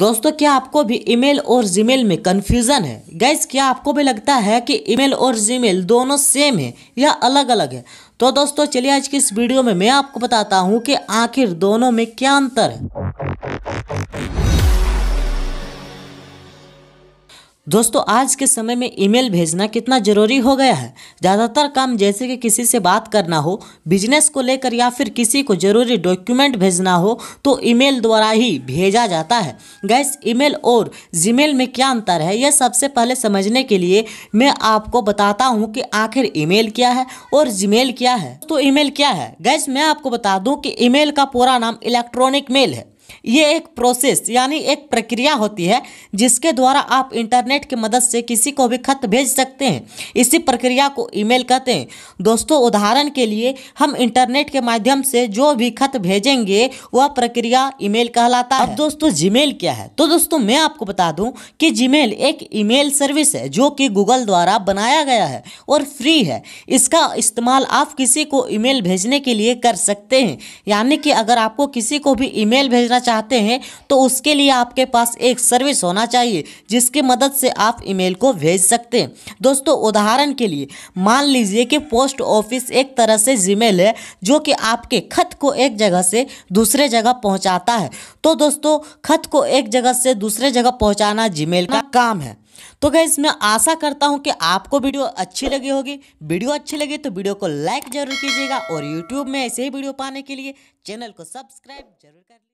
दोस्तों क्या आपको भी ईमेल और जीमेल में कन्फ्यूज़न है गैस क्या आपको भी लगता है कि ईमेल और जीमेल दोनों सेम है या अलग अलग है तो दोस्तों चलिए आज की इस वीडियो में मैं आपको बताता हूँ कि आखिर दोनों में क्या अंतर है दोस्तों आज के समय में ईमेल भेजना कितना ज़रूरी हो गया है ज़्यादातर काम जैसे कि किसी से बात करना हो बिजनेस को लेकर या फिर किसी को ज़रूरी डॉक्यूमेंट भेजना हो तो ईमेल द्वारा ही भेजा जाता है गैस ईमेल और जीमेल में क्या अंतर है यह सबसे पहले समझने के लिए मैं आपको बताता हूँ कि आखिर ई क्या है और जी क्या है तो ई क्या है गैस मैं आपको बता दूँ कि ई का पूरा नाम इलेक्ट्रॉनिक मेल है ये एक प्रोसेस यानी एक प्रक्रिया होती है जिसके द्वारा आप इंटरनेट की मदद से किसी को भी खत भेज सकते हैं इसी प्रक्रिया को ईमेल कहते हैं दोस्तों उदाहरण के लिए हम इंटरनेट के माध्यम से जो भी खत भेजेंगे वह प्रक्रिया ईमेल कहलाता है अब दोस्तों जीमेल क्या है तो दोस्तों मैं आपको बता दूं कि जीमेल एक ईमेल सर्विस है जो कि गूगल द्वारा बनाया गया है और फ्री है इसका इस्तेमाल आप किसी को ईमेल भेजने के लिए कर सकते हैं यानी कि अगर आपको किसी को भी ईमेल भेजना बेचना चाहते हैं तो उसके लिए आपके पास एक सर्विस होना चाहिए जिसकी मदद से आप ईमेल को भेज सकते हैं दोस्तों उदाहरण के लिए मान लीजिए कि पोस्ट ऑफिस एक तरह से जीमेल है जो कि आपके खत को एक जगह से दूसरे जगह पहुँचाता है तो दोस्तों खत को एक जगह से दूसरे जगह पहुँचाना जीमेल का काम है तो गैस मैं आशा करता हूं कि आपको वीडियो अच्छी लगी होगी वीडियो अच्छी लगी तो वीडियो को लाइक जरूर कीजिएगा और यूट्यूब में ऐसे ही वीडियो पाने के लिए चैनल को सब्सक्राइब जरूर कर